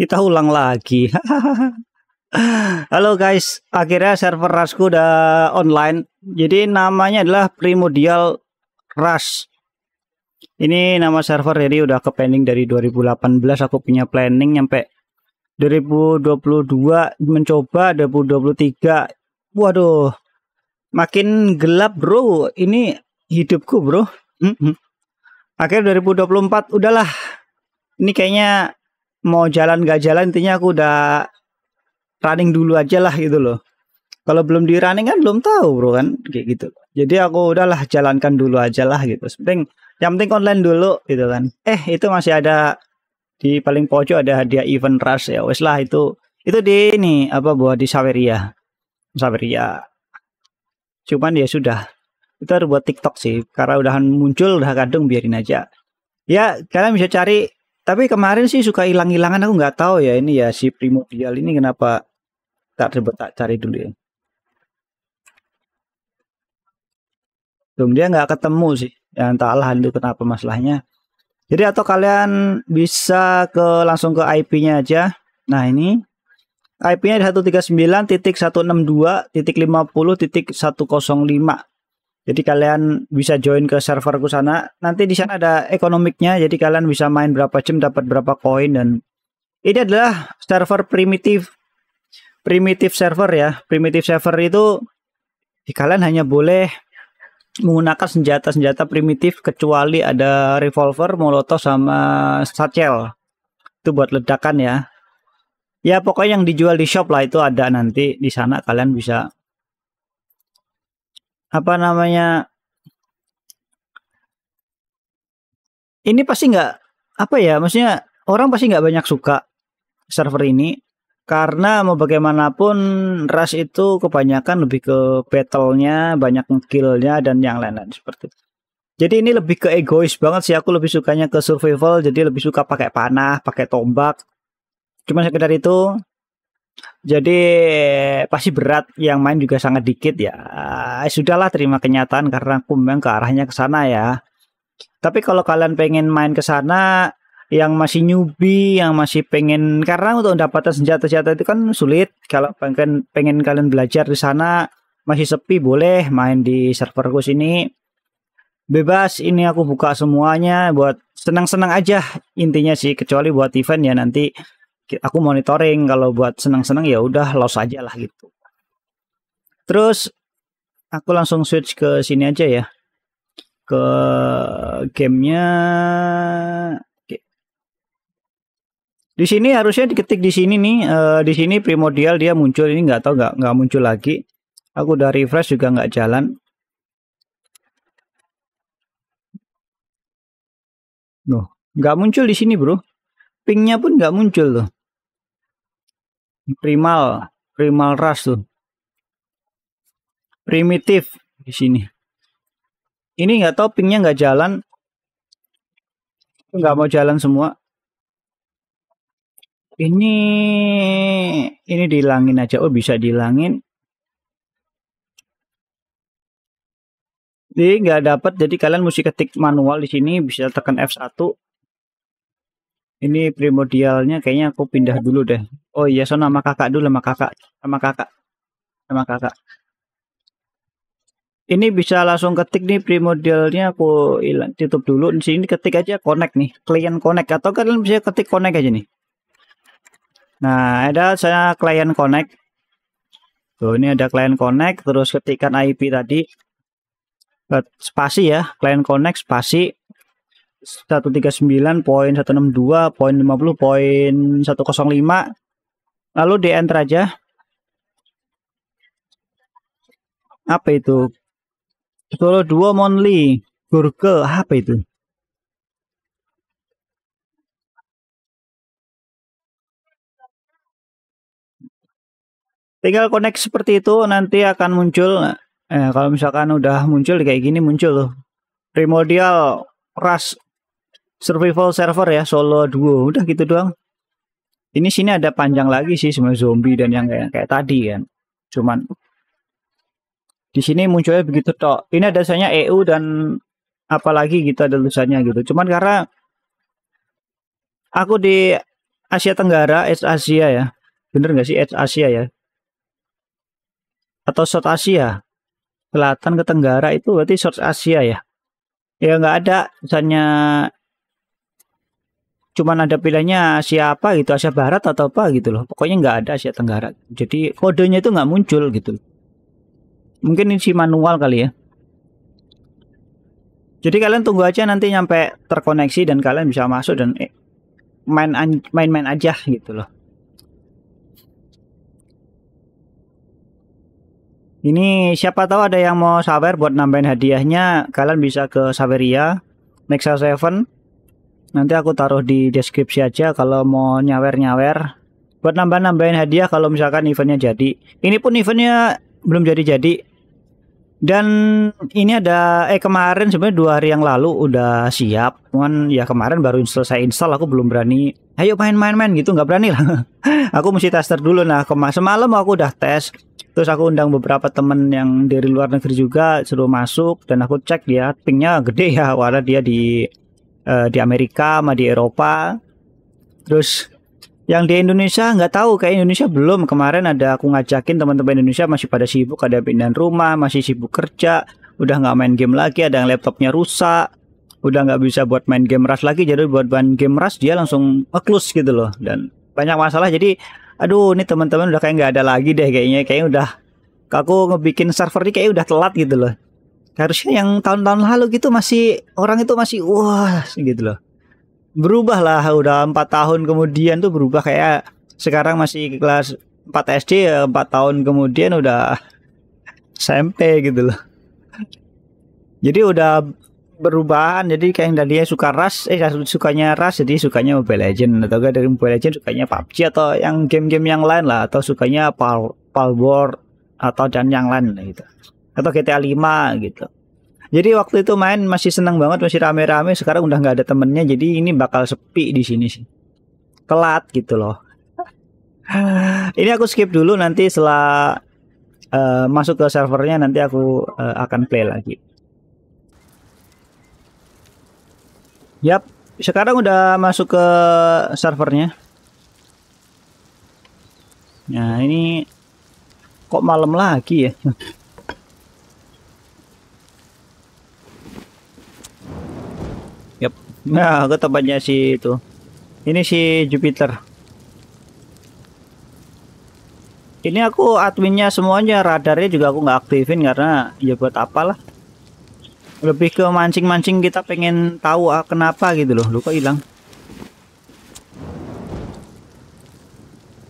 Kita ulang lagi. Halo guys, akhirnya server Rasku udah online. Jadi namanya adalah Primordial rush Ini nama server jadi udah ke pending dari 2018 aku punya planning nyampe 2022 mencoba 2023. Waduh. Makin gelap, Bro. Ini hidupku, Bro. Hmm, hmm. Akhir 2024 udahlah. Ini kayaknya mau jalan gak jalan intinya aku udah running dulu aja lah gitu loh. Kalau belum di running kan belum tahu bro kan kayak gitu. Jadi aku udahlah jalankan dulu aja lah gitu. Penting yang penting online dulu gitu kan. Eh itu masih ada di paling pojok ada hadiah event rush ya. Wes lah itu itu di ini apa buat di Saveria Saveria Cuman ya sudah. Itu harus buat TikTok sih karena udahan muncul udah kadung biarin aja. Ya kalian bisa cari tapi kemarin sih suka hilang-hilangan aku nggak tahu ya ini ya si primordial ini kenapa tak coba tak cari dulu ya. Dong dia nggak ketemu sih. Ya entahlah itu kenapa masalahnya. Jadi atau kalian bisa ke langsung ke IP-nya aja. Nah, ini IP-nya 139.162.50.105. Jadi kalian bisa join ke serverku sana. Nanti di sana ada ekonomiknya. Jadi kalian bisa main berapa jam dapat berapa koin dan ini adalah server primitif. Primitif server ya. Primitif server itu di ya kalian hanya boleh menggunakan senjata-senjata primitif kecuali ada revolver, molotov sama satchel. Itu buat ledakan ya. Ya pokoknya yang dijual di shop lah itu ada nanti di sana kalian bisa apa namanya ini pasti nggak apa ya maksudnya orang pasti nggak banyak suka server ini karena mau bagaimanapun ras itu kebanyakan lebih ke battle-nya, banyak kill-nya dan yang lain-lain seperti itu. Jadi ini lebih ke egois banget sih aku lebih sukanya ke survival jadi lebih suka pakai panah, pakai tombak. Cuma sekedar itu jadi pasti berat yang main juga sangat dikit ya. Eh, sudahlah terima kenyataan karena aku memang ke arahnya ke sana ya. Tapi kalau kalian pengen main ke sana yang masih newbie, yang masih pengen karena untuk mendapatkan senjata-senjata itu kan sulit. Kalau pengen pengen kalian belajar di sana masih sepi boleh main di serverku sini. Bebas ini aku buka semuanya buat senang-senang aja intinya sih kecuali buat event ya nanti aku monitoring kalau buat senang-senang ya udah loss aja lah gitu terus aku langsung switch ke sini aja ya ke gamenya di sini harusnya diketik di sini nih uh, di sini primordial dia muncul ini nggak tahu nggak nggak muncul lagi aku udah refresh juga nggak jalan Loh, nggak muncul di sini bro pingnya pun nggak muncul loh primal primal ras tuh primitif di sini ini nggak tahu pingnya nggak jalan nggak mau jalan semua ini ini dihilangin aja oh bisa dihilangin Jadi nggak dapat, jadi kalian mesti ketik manual di sini, bisa tekan F1. Ini primordialnya kayaknya aku pindah dulu deh. Oh iya, so nama kakak dulu nama kakak, nama kakak, nama kakak. Ini bisa langsung ketik nih primordialnya aku ilang, tutup dulu. Di sini ketik aja connect nih, klien connect atau kalian bisa ketik connect aja nih. Nah, ada saya klien connect. Tuh, ini ada klien connect terus ketikkan IP tadi. Spasi ya, klien connect spasi 139.162.50.105 Lalu di enter aja. Apa itu? Solo Duo Monly Gurke. Apa itu? Tinggal connect seperti itu nanti akan muncul. Eh, kalau misalkan udah muncul kayak gini muncul loh. Primordial Ras Survival Server ya Solo Duo. Udah gitu doang ini sini ada panjang lagi sih sebenarnya zombie dan yang kayak kayak tadi kan cuman di sini munculnya begitu tok ini ada tulisannya EU dan apalagi gitu ada tulisannya gitu cuman karena aku di Asia Tenggara East Asia ya bener nggak sih East Asia ya atau South Asia selatan ke Tenggara itu berarti South Asia ya ya nggak ada tulisannya cuman ada pilihannya siapa apa gitu Asia Barat atau apa gitu loh pokoknya nggak ada Asia Tenggara jadi kodenya itu nggak muncul gitu mungkin ini si manual kali ya jadi kalian tunggu aja nanti nyampe terkoneksi dan kalian bisa masuk dan eh, main main-main aja gitu loh Ini siapa tahu ada yang mau sawer buat nambahin hadiahnya, kalian bisa ke Saveria, Nexa 7, Nanti aku taruh di deskripsi aja kalau mau nyawer-nyawer. Buat nambah-nambahin hadiah kalau misalkan eventnya jadi. Ini pun eventnya belum jadi-jadi. Dan ini ada eh kemarin sebenarnya dua hari yang lalu udah siap. Cuman ya kemarin baru selesai install aku belum berani. Ayo main-main-main gitu nggak berani lah. aku mesti tester dulu nah kemarin semalam aku udah tes. Terus aku undang beberapa temen yang dari luar negeri juga suruh masuk dan aku cek dia pingnya gede ya. Wadah dia di uh, di Amerika sama di Eropa terus yang di Indonesia nggak tahu kayak Indonesia belum kemarin ada aku ngajakin teman-teman Indonesia masih pada sibuk ada pindahan rumah masih sibuk kerja udah nggak main game lagi ada yang laptopnya rusak udah nggak bisa buat main game ras lagi jadi buat main game ras dia langsung ngeklus gitu loh dan banyak masalah jadi aduh ini teman-teman udah kayak nggak ada lagi deh kayaknya kayaknya udah aku ngebikin server ini kayak udah telat gitu loh harusnya yang tahun-tahun lalu gitu masih orang itu masih wah gitu loh berubah lah udah empat tahun kemudian tuh berubah kayak sekarang masih kelas 4 SD ya empat tahun kemudian udah SMP gitu loh jadi udah berubahan jadi kayak yang tadinya suka ras eh ya, sukanya ras jadi sukanya Mobile Legend atau gak dari Mobile Legend sukanya PUBG atau yang game-game yang lain lah atau sukanya Pal Palboard atau dan yang lain gitu atau GTA 5 gitu. Jadi waktu itu main masih senang banget, masih rame-rame. Sekarang udah nggak ada temennya, jadi ini bakal sepi di sini sih. Telat gitu loh. ini aku skip dulu nanti setelah uh, masuk ke servernya nanti aku uh, akan play lagi. Yap, sekarang udah masuk ke servernya. Nah ini kok malam lagi ya? Nah, ke tempatnya si itu. Ini si Jupiter. Ini aku adminnya semuanya, radarnya juga aku nggak aktifin karena ya buat apalah. Lebih ke mancing-mancing kita pengen tahu ah, kenapa gitu loh. Lu kok hilang?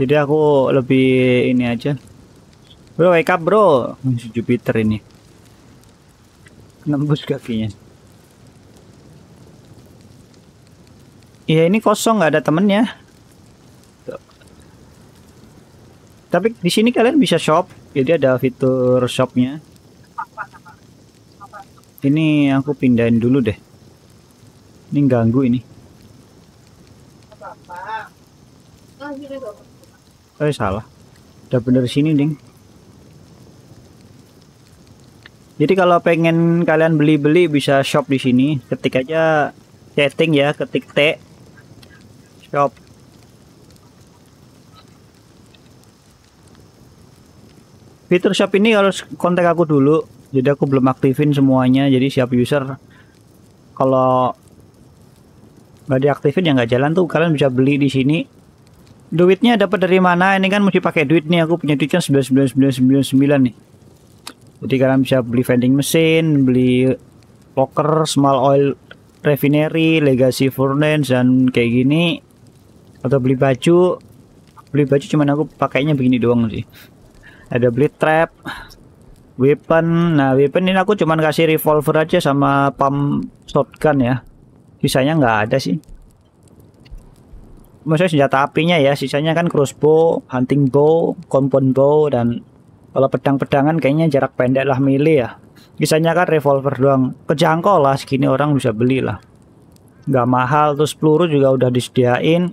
Jadi aku lebih ini aja. Bro, wake up, Bro. Si Jupiter ini. Nembus kakinya. Iya ini kosong nggak ada temennya. Tapi di sini kalian bisa shop, jadi ada fitur shopnya. Ini aku pindahin dulu deh. Ini ganggu ini. Eh salah. Udah bener sini ding. Jadi kalau pengen kalian beli-beli bisa shop di sini. Ketik aja chatting ya, ketik T Yap. Fitur shop ini harus kontak aku dulu. Jadi aku belum aktifin semuanya. Jadi siap user kalau nggak diaktifin ya nggak jalan tuh kalian bisa beli di sini duitnya dapat dari mana ini kan mesti pakai duit nih aku punya duitnya 999999 nih jadi kalian bisa beli vending mesin beli locker small oil refinery legacy furnace dan kayak gini atau beli baju beli baju cuman aku pakainya begini doang sih ada beli trap weapon nah weapon ini aku cuman kasih revolver aja sama pump shotgun ya sisanya nggak ada sih maksudnya senjata apinya ya sisanya kan crossbow hunting bow compound bow dan kalau pedang-pedangan kayaknya jarak pendek lah milih ya sisanya kan revolver doang kejangkau lah segini orang bisa beli lah nggak mahal terus peluru juga udah disediain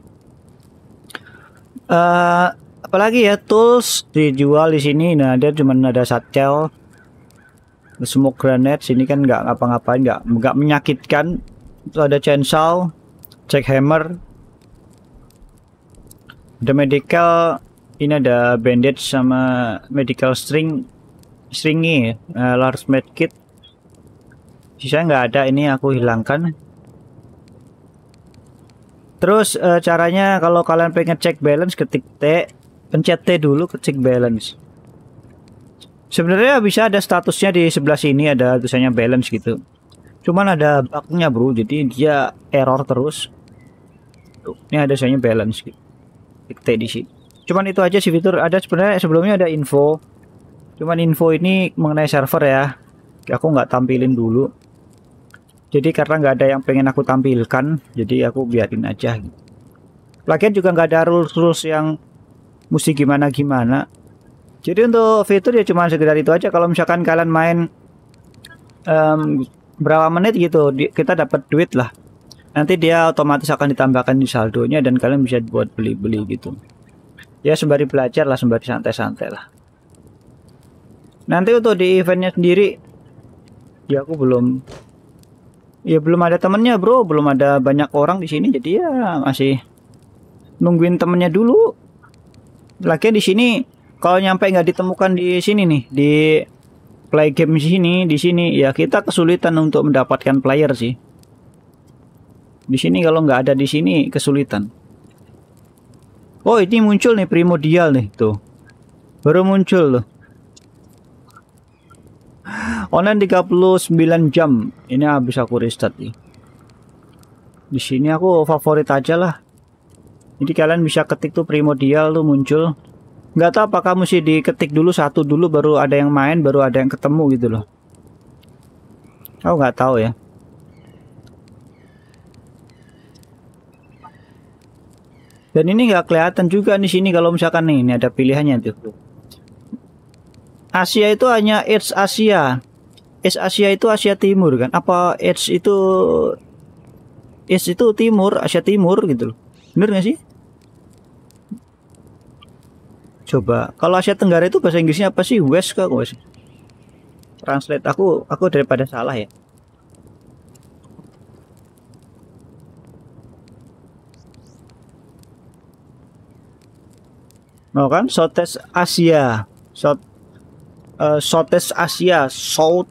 uh, apalagi ya tools dijual di sini nah ada cuman ada satel smoke granite sini kan nggak ngapa-ngapain nggak nggak menyakitkan itu ada chainsaw check hammer ada medical ini ada bandage sama medical string stringy uh, large med kit sisa nggak ada ini aku hilangkan Terus uh, caranya kalau kalian pengen cek balance ketik T, pencet T dulu cek balance. Sebenarnya bisa ada statusnya di sebelah sini ada tulisannya balance gitu. Cuman ada bugnya bro, jadi dia error terus. Tuh, ini ada tulisannya balance gitu. Ketik T di sini. Cuman itu aja sih fitur. Ada sebenarnya sebelumnya ada info. Cuman info ini mengenai server ya. Aku nggak tampilin dulu jadi karena nggak ada yang pengen aku tampilkan jadi aku biarin aja lagian juga nggak ada rules rules yang mesti gimana gimana jadi untuk fitur ya cuma sekedar itu aja kalau misalkan kalian main um, berapa menit gitu kita dapat duit lah nanti dia otomatis akan ditambahkan di saldonya dan kalian bisa buat beli-beli gitu ya sembari belajar lah sembari santai-santai lah nanti untuk di eventnya sendiri ya aku belum ya belum ada temennya bro belum ada banyak orang di sini jadi ya masih nungguin temennya dulu Lagi di sini kalau nyampe nggak ditemukan di sini nih di play game sini di sini ya kita kesulitan untuk mendapatkan player sih di sini kalau nggak ada di sini kesulitan oh ini muncul nih primordial nih tuh baru muncul loh online 39 jam ini habis aku restart nih di sini aku favorit aja lah jadi kalian bisa ketik tuh primordial tuh muncul nggak tahu apakah mesti diketik dulu satu dulu baru ada yang main baru ada yang ketemu gitu loh aku nggak tahu ya dan ini nggak kelihatan juga di sini kalau misalkan nih ini ada pilihannya tuh Asia itu hanya East Asia. East Asia itu Asia Timur kan? Apa East itu East itu Timur, Asia Timur gitu loh. Bener sih? Coba kalau Asia Tenggara itu bahasa Inggrisnya apa sih? West kah? West. Translate aku aku daripada salah ya. No kan? Southeast Asia. South uh, Southeast Asia, South,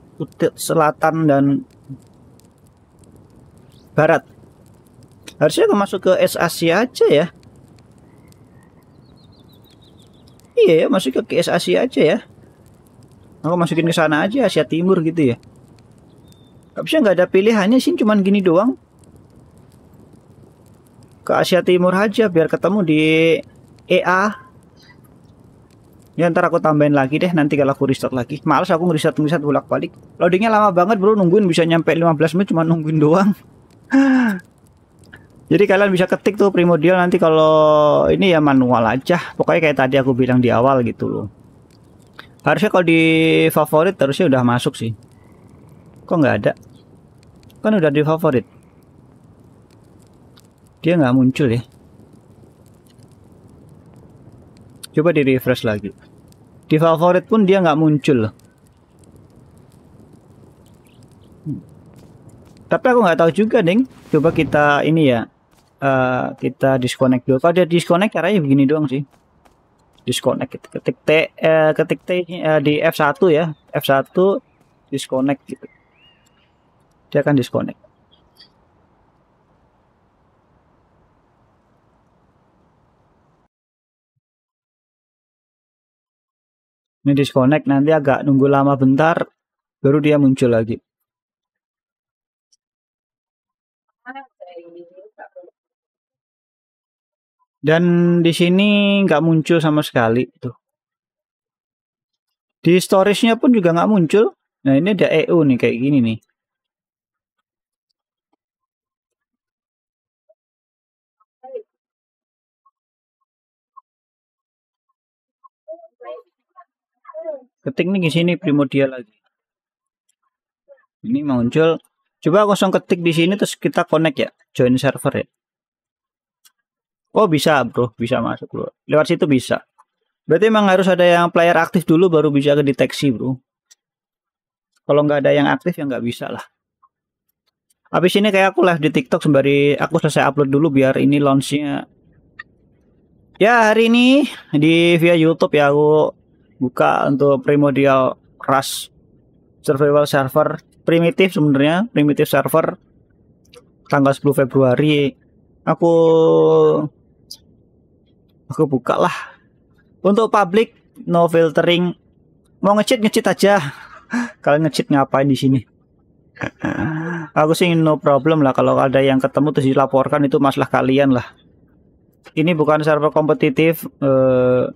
Selatan dan Barat. Harusnya aku masuk ke S Asia aja ya. Iya ya, masuk ke S Asia aja ya. Aku masukin ke sana aja Asia Timur gitu ya. Habisnya nggak ada pilihannya sih, cuman gini doang. Ke Asia Timur aja biar ketemu di EA Ya ntar aku tambahin lagi deh nanti kalau aku restart lagi. Males aku ngeriset ngeriset bolak-balik. Loadingnya lama banget bro nungguin bisa nyampe 15 menit cuma nungguin doang. Jadi kalian bisa ketik tuh primordial nanti kalau ini ya manual aja. Pokoknya kayak tadi aku bilang di awal gitu loh. Harusnya kalau di favorit harusnya udah masuk sih. Kok nggak ada? Kan udah di favorit. Dia nggak muncul ya. Coba di refresh lagi. Di favorit pun dia nggak muncul. Tapi aku nggak tahu juga, Ding. Coba kita ini ya. Uh, kita disconnect dulu. Kalau dia disconnect caranya begini doang sih. Disconnect ketik T uh, ketik T uh, di F1 ya. F1 disconnect gitu. Dia akan disconnect. Ini disconnect nanti agak nunggu lama bentar baru dia muncul lagi. Dan di sini nggak muncul sama sekali tuh. Di storage-nya pun juga nggak muncul. Nah ini ada EU nih kayak gini nih. ketik nih di sini primordial lagi ini muncul coba kosong ketik di sini terus kita connect ya join server ya oh bisa bro bisa masuk bro lewat situ bisa berarti emang harus ada yang player aktif dulu baru bisa kedeteksi bro kalau nggak ada yang aktif ya nggak bisa lah habis ini kayak aku live di tiktok sembari aku selesai upload dulu biar ini launchnya ya hari ini di via youtube ya aku buka untuk primordial rush survival server primitif sebenarnya primitif server tanggal 10 Februari aku aku buka lah untuk public no filtering mau ngecit ngecit aja kalian ngecit ngapain di sini aku sih no problem lah kalau ada yang ketemu terus dilaporkan itu masalah kalian lah ini bukan server kompetitif eh,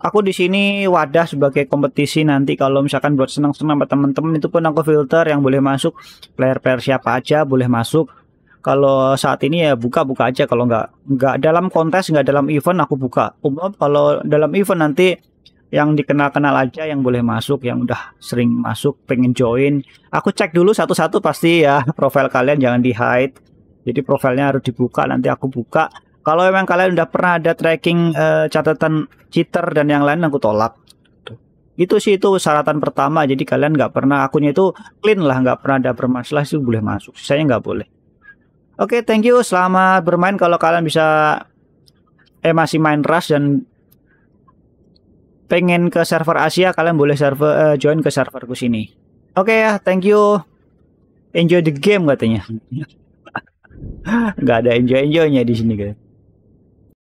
aku di sini wadah sebagai kompetisi nanti kalau misalkan buat senang-senang sama teman-teman itu pun aku filter yang boleh masuk player-player siapa aja boleh masuk kalau saat ini ya buka-buka aja kalau nggak nggak dalam kontes nggak dalam event aku buka umum kalau dalam event nanti yang dikenal-kenal aja yang boleh masuk yang udah sering masuk pengen join aku cek dulu satu-satu pasti ya profil kalian jangan di hide jadi profilnya harus dibuka nanti aku buka kalau emang kalian udah pernah ada tracking uh, catatan cheater dan yang lain, aku tolak. Gitu. Itu sih itu syaratan pertama. Jadi kalian nggak pernah akunnya itu clean lah, nggak pernah ada bermasalah sih boleh masuk. Saya nggak boleh. Oke, okay, thank you. Selamat bermain. Kalau kalian bisa eh masih main Rush dan pengen ke server Asia, kalian boleh server uh, join ke serverku sini. Oke okay, ya, thank you. Enjoy the game katanya. nggak ada enjoy enjoynya di sini guys.